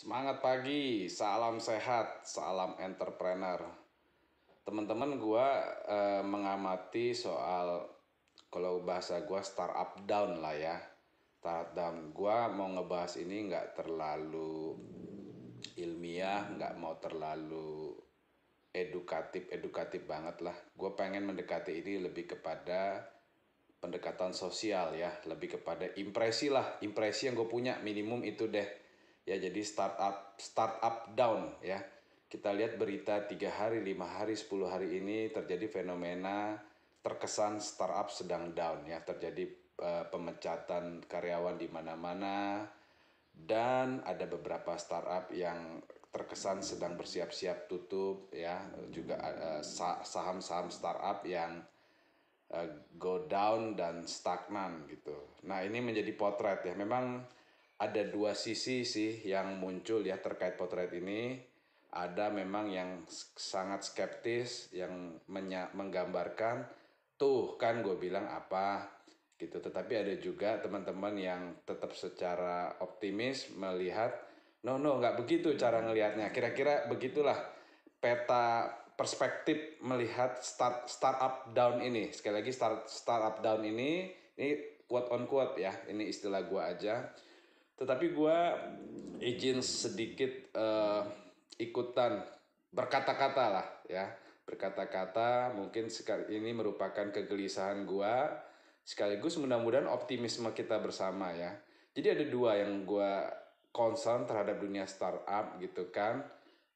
Semangat pagi, salam sehat, salam entrepreneur. Teman-teman gua eh, mengamati soal kalau bahasa gua startup down lah ya. Startup down. Gua mau ngebahas ini nggak terlalu ilmiah, nggak mau terlalu edukatif, edukatif banget lah. Gua pengen mendekati ini lebih kepada pendekatan sosial ya, lebih kepada impresi lah, impresi yang gue punya minimum itu deh ya jadi startup startup down ya kita lihat berita tiga hari lima hari sepuluh hari ini terjadi fenomena terkesan startup sedang down ya terjadi uh, pemecatan karyawan di mana-mana dan ada beberapa startup yang terkesan sedang bersiap-siap tutup ya juga uh, saham-saham startup yang uh, go down dan stagnan gitu nah ini menjadi potret ya memang ada dua sisi sih yang muncul ya terkait potret ini. Ada memang yang sangat skeptis yang menggambarkan tuh kan gue bilang apa gitu. Tetapi ada juga teman-teman yang tetap secara optimis melihat no no nggak begitu cara ngelihatnya. Kira-kira begitulah peta perspektif melihat start startup down ini. Sekali lagi start startup down ini ini quote on quote ya. Ini istilah gue aja tetapi gue izin sedikit uh, ikutan berkata-kata lah ya. Berkata-kata mungkin sekali ini merupakan kegelisahan gue sekaligus mudah-mudahan optimisme kita bersama ya. Jadi ada dua yang gue concern terhadap dunia startup gitu kan.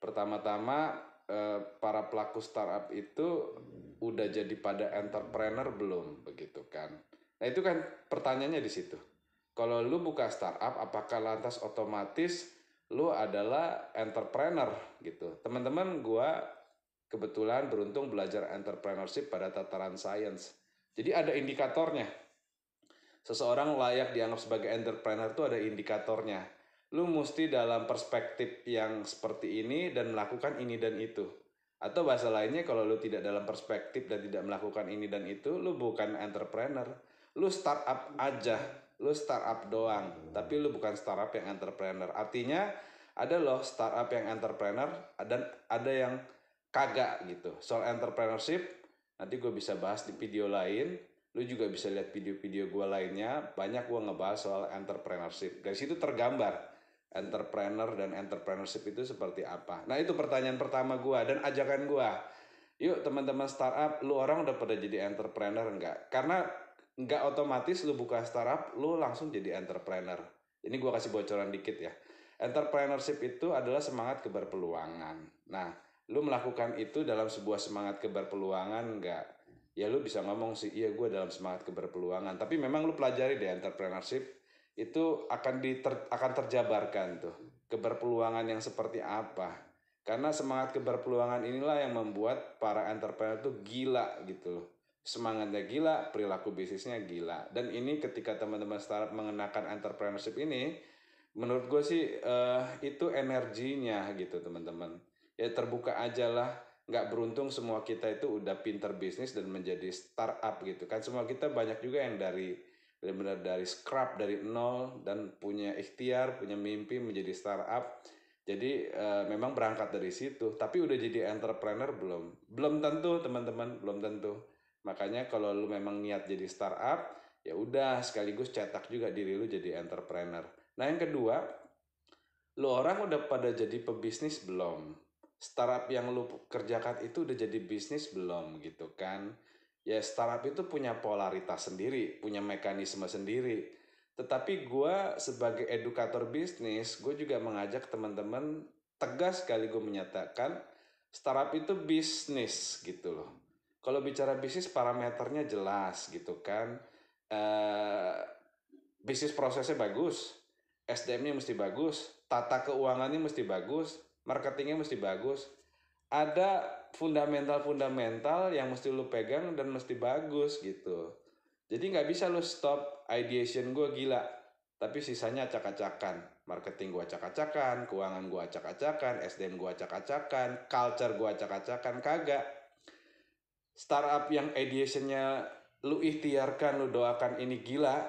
Pertama-tama eh, para pelaku startup itu udah jadi pada entrepreneur belum begitu kan? Nah itu kan pertanyaannya di situ. Kalau lu buka startup, apakah lantas otomatis lu adalah entrepreneur gitu? Teman-teman, gue kebetulan beruntung belajar entrepreneurship pada tataran science. Jadi ada indikatornya. Seseorang layak dianggap sebagai entrepreneur itu ada indikatornya. Lu mesti dalam perspektif yang seperti ini dan melakukan ini dan itu. Atau bahasa lainnya kalau lu tidak dalam perspektif dan tidak melakukan ini dan itu, lu bukan entrepreneur. Lu startup aja lu startup doang, hmm. tapi lu bukan startup yang entrepreneur. Artinya ada loh startup yang entrepreneur dan ada yang kagak gitu. Soal entrepreneurship nanti gue bisa bahas di video lain. Lu juga bisa lihat video-video gue lainnya. Banyak gue ngebahas soal entrepreneurship. Dari situ tergambar entrepreneur dan entrepreneurship itu seperti apa. Nah itu pertanyaan pertama gue dan ajakan gue. Yuk teman-teman startup, lu orang udah pada jadi entrepreneur enggak? Karena nggak otomatis lu buka startup, lu langsung jadi entrepreneur. Ini gue kasih bocoran dikit ya. Entrepreneurship itu adalah semangat keberpeluangan. Nah, lu melakukan itu dalam sebuah semangat keberpeluangan nggak? Ya lu bisa ngomong sih, iya gue dalam semangat keberpeluangan. Tapi memang lu pelajari deh entrepreneurship itu akan diter, akan terjabarkan tuh keberpeluangan yang seperti apa. Karena semangat keberpeluangan inilah yang membuat para entrepreneur tuh gila gitu loh semangatnya gila, perilaku bisnisnya gila. Dan ini ketika teman-teman startup mengenakan entrepreneurship ini, menurut gue sih uh, itu energinya gitu teman-teman. Ya terbuka aja lah, nggak beruntung semua kita itu udah pinter bisnis dan menjadi startup gitu kan. Semua kita banyak juga yang dari benar-benar dari scrap dari nol dan punya ikhtiar, punya mimpi menjadi startup. Jadi e, memang berangkat dari situ, tapi udah jadi entrepreneur belum? Belum tentu teman-teman, belum tentu Makanya kalau lu memang niat jadi startup, ya udah sekaligus cetak juga diri lu jadi entrepreneur. Nah, yang kedua, lu orang udah pada jadi pebisnis belum? Startup yang lu kerjakan itu udah jadi bisnis belum gitu kan? Ya startup itu punya polaritas sendiri, punya mekanisme sendiri. Tetapi gue sebagai edukator bisnis, gue juga mengajak teman-teman tegas sekali gue menyatakan startup itu bisnis gitu loh. Kalau bicara bisnis parameternya jelas gitu kan. Uh, bisnis prosesnya bagus, SDM-nya mesti bagus, tata keuangannya mesti bagus, marketingnya mesti bagus. Ada fundamental-fundamental yang mesti lu pegang dan mesti bagus gitu. Jadi nggak bisa lu stop ideation gue gila, tapi sisanya acak-acakan. Marketing gue acak-acakan, keuangan gue acak-acakan, SDM gue acak-acakan, culture gue acak-acakan, kagak startup yang ideasinya lu ikhtiarkan, lu doakan ini gila,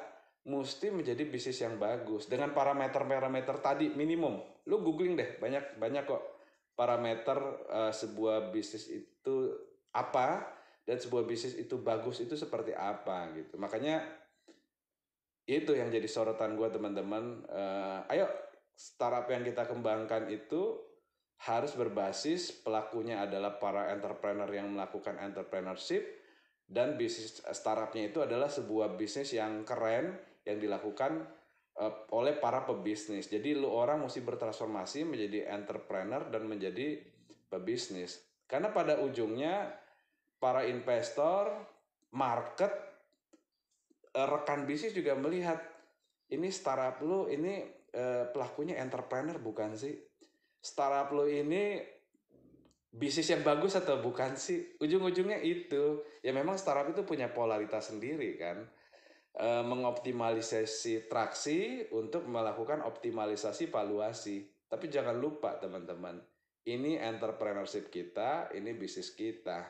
mesti menjadi bisnis yang bagus dengan parameter-parameter tadi minimum. Lu googling deh, banyak banyak kok parameter uh, sebuah bisnis itu apa dan sebuah bisnis itu bagus itu seperti apa gitu. Makanya itu yang jadi sorotan gue teman-teman. Uh, ayo startup yang kita kembangkan itu harus berbasis pelakunya adalah para entrepreneur yang melakukan entrepreneurship dan bisnis startupnya itu adalah sebuah bisnis yang keren yang dilakukan uh, oleh para pebisnis. Jadi lu orang mesti bertransformasi menjadi entrepreneur dan menjadi pebisnis. Karena pada ujungnya para investor, market, eh, rekan bisnis juga melihat ini startup lu ini uh, pelakunya entrepreneur bukan sih? startup lo ini bisnis yang bagus atau bukan sih? Ujung-ujungnya itu. Ya memang startup itu punya polaritas sendiri kan. E, mengoptimalisasi traksi untuk melakukan optimalisasi valuasi. Tapi jangan lupa teman-teman, ini entrepreneurship kita, ini bisnis kita.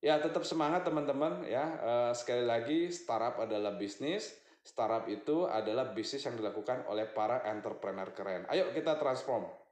Ya tetap semangat teman-teman ya. E, sekali lagi startup adalah bisnis, startup itu adalah bisnis yang dilakukan oleh para entrepreneur keren. Ayo kita transform.